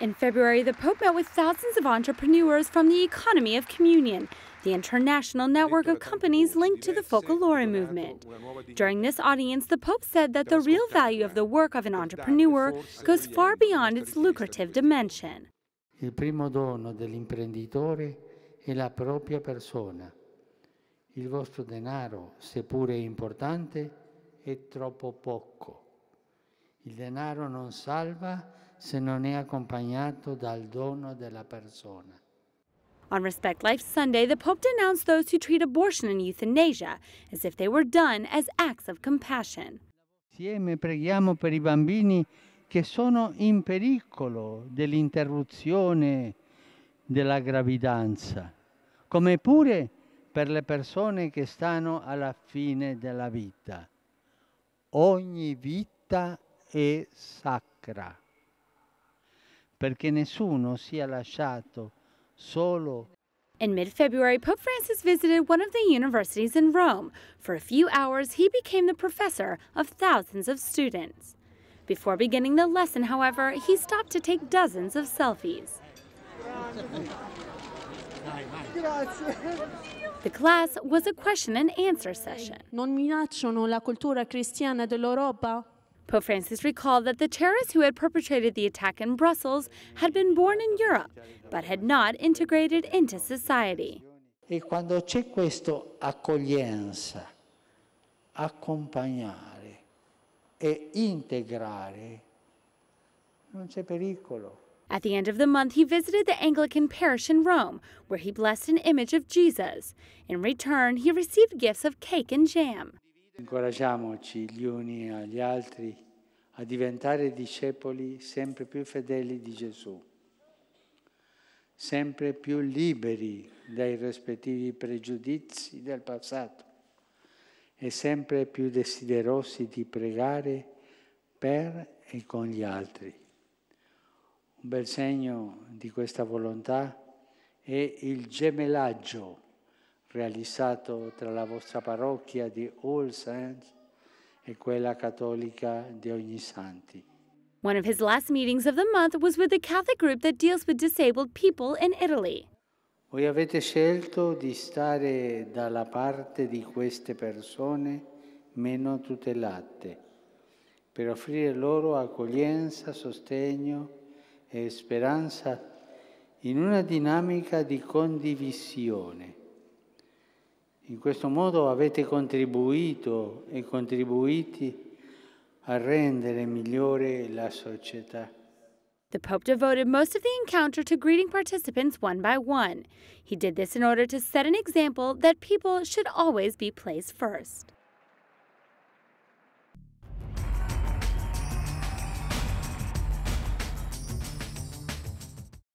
In February, the Pope met with thousands of entrepreneurs from the economy of communion, the international network of companies linked to the Folklore movement. During this audience, the Pope said that the real value of the work of an entrepreneur goes far beyond its lucrative dimension. Il primo dono dell'imprenditore è la propria persona. Il vostro denaro, seppure importante, è troppo poco. Il denaro non salva, se non è accompagnato dal dono della persona. On Respect Life Sunday, the Pope denounced those who treat abortion and euthanasia as if they were done as acts of compassion. Insieme preghiamo per i bambini che sono in pericolo dell'interruzione della gravidanza, come pure per le persone che stanno alla fine della vita. Ogni vita è sacra. perché nessuno sia lasciato solo. In mid February, Pope Francis visited one of the universities in Rome. For a few hours, he became the professor of thousands of students. Before beginning the lesson, however, he stopped to take dozens of selfies. The class was a question and answer session. Non minacciano la cultura cristiana dell'Europa? Pope Francis recalled that the terrorists who had perpetrated the attack in Brussels had been born in Europe, but had not integrated into society. E quando c'è accoglienza, accompagnare e integrare, non c'è pericolo. At the end of the month, he visited the Anglican parish in Rome, where he blessed an image of Jesus. In return, he received gifts of cake and jam. Incoraggiamoci gli uni agli altri a diventare discepoli sempre più fedeli di Gesù, sempre più liberi dai rispettivi pregiudizi del passato e sempre più desiderosi di pregare per e con gli altri. Un bel segno di questa volontà è il gemellaggio realizzato tra la vostra parrocchia di All Saints e quella cattolica di Ogni Santi. One of his last meetings of the month was with the Catholic group that deals with disabled people in Italy. Voi avete scelto di stare dalla parte di queste persone meno tutelate per offrire loro accoglienza, sostegno e speranza in una dinamica di condivisione In questo modo avete contribuito e contribuiti a rendere migliore la società. The Pope devoted most of the encounter to greeting participants one by one. He did this in order to set an example that people should always be placed first.